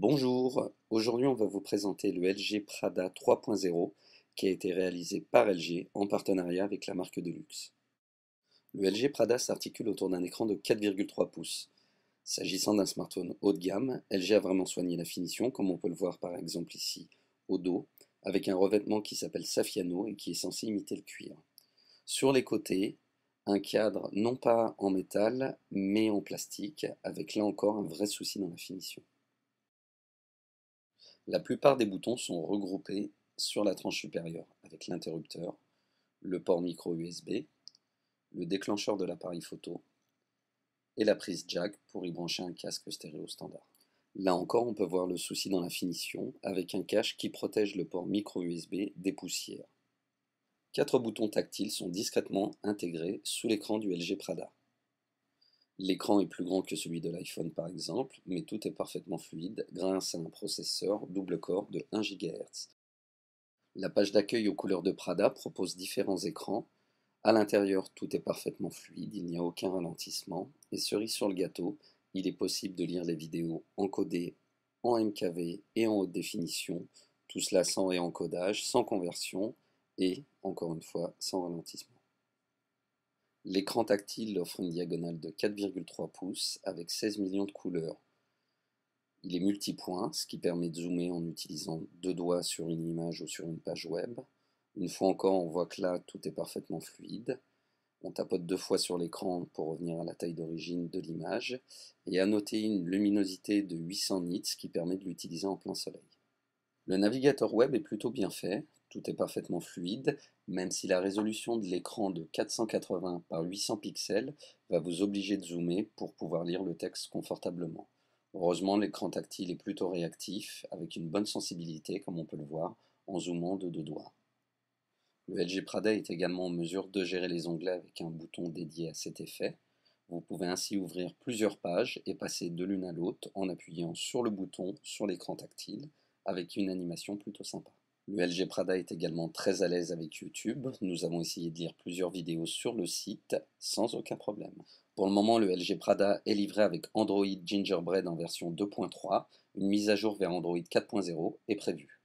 Bonjour, aujourd'hui on va vous présenter le LG Prada 3.0 qui a été réalisé par LG en partenariat avec la marque de luxe. Le LG Prada s'articule autour d'un écran de 4,3 pouces. S'agissant d'un smartphone haut de gamme, LG a vraiment soigné la finition comme on peut le voir par exemple ici au dos avec un revêtement qui s'appelle Safiano et qui est censé imiter le cuir. Sur les côtés, un cadre non pas en métal mais en plastique avec là encore un vrai souci dans la finition. La plupart des boutons sont regroupés sur la tranche supérieure avec l'interrupteur, le port micro USB, le déclencheur de l'appareil photo et la prise jack pour y brancher un casque stéréo standard. Là encore, on peut voir le souci dans la finition avec un cache qui protège le port micro USB des poussières. Quatre boutons tactiles sont discrètement intégrés sous l'écran du LG Prada. L'écran est plus grand que celui de l'iPhone par exemple, mais tout est parfaitement fluide grâce à un processeur double corps de 1 GHz. La page d'accueil aux couleurs de Prada propose différents écrans. À l'intérieur, tout est parfaitement fluide, il n'y a aucun ralentissement. Et cerise sur le gâteau, il est possible de lire les vidéos encodées en MKV et en haute définition, tout cela sans réencodage, sans conversion et, encore une fois, sans ralentissement. L'écran tactile offre une diagonale de 4,3 pouces avec 16 millions de couleurs. Il est multipoint, ce qui permet de zoomer en utilisant deux doigts sur une image ou sur une page web. Une fois encore, on voit que là, tout est parfaitement fluide. On tapote deux fois sur l'écran pour revenir à la taille d'origine de l'image. Et à noter une luminosité de 800 nits, qui permet de l'utiliser en plein soleil. Le navigateur web est plutôt bien fait. Tout est parfaitement fluide, même si la résolution de l'écran de 480 par 800 pixels va vous obliger de zoomer pour pouvoir lire le texte confortablement. Heureusement, l'écran tactile est plutôt réactif, avec une bonne sensibilité, comme on peut le voir, en zoomant de deux doigts. Le LG Prada est également en mesure de gérer les onglets avec un bouton dédié à cet effet. Vous pouvez ainsi ouvrir plusieurs pages et passer de l'une à l'autre en appuyant sur le bouton sur l'écran tactile, avec une animation plutôt sympa. Le LG Prada est également très à l'aise avec YouTube. Nous avons essayé de lire plusieurs vidéos sur le site sans aucun problème. Pour le moment, le LG Prada est livré avec Android Gingerbread en version 2.3. Une mise à jour vers Android 4.0 est prévue.